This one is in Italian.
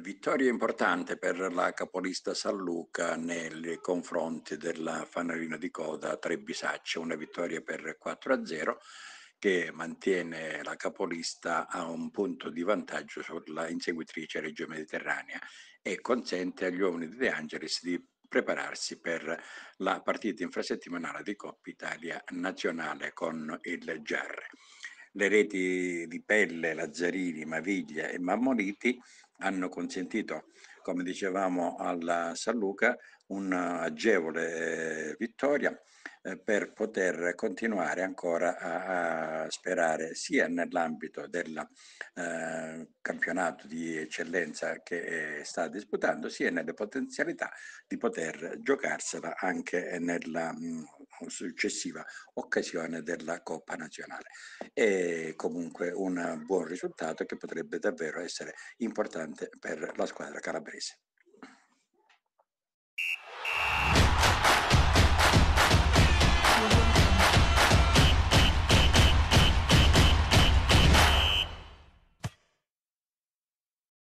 vittoria importante per la capolista San Luca nei confronti della fanalina di coda Trebisaccia, una vittoria per 4 a 0 che mantiene la capolista a un punto di vantaggio sulla inseguitrice Reggio Mediterranea e consente agli uomini di De Angelis di prepararsi per la partita infrasettimanale di Coppa Italia nazionale con il Giarre. Le reti di Pelle, Lazzarini, Maviglia e Mammoliti hanno consentito, come dicevamo alla San Luca, un'agevole eh, vittoria eh, per poter continuare ancora a, a sperare sia nell'ambito del eh, campionato di eccellenza che eh, sta disputando, sia nelle potenzialità di poter giocarsela anche nella mh, mm, successiva occasione della Coppa Nazionale. È comunque un buon risultato che potrebbe davvero essere importante per la squadra calabrese.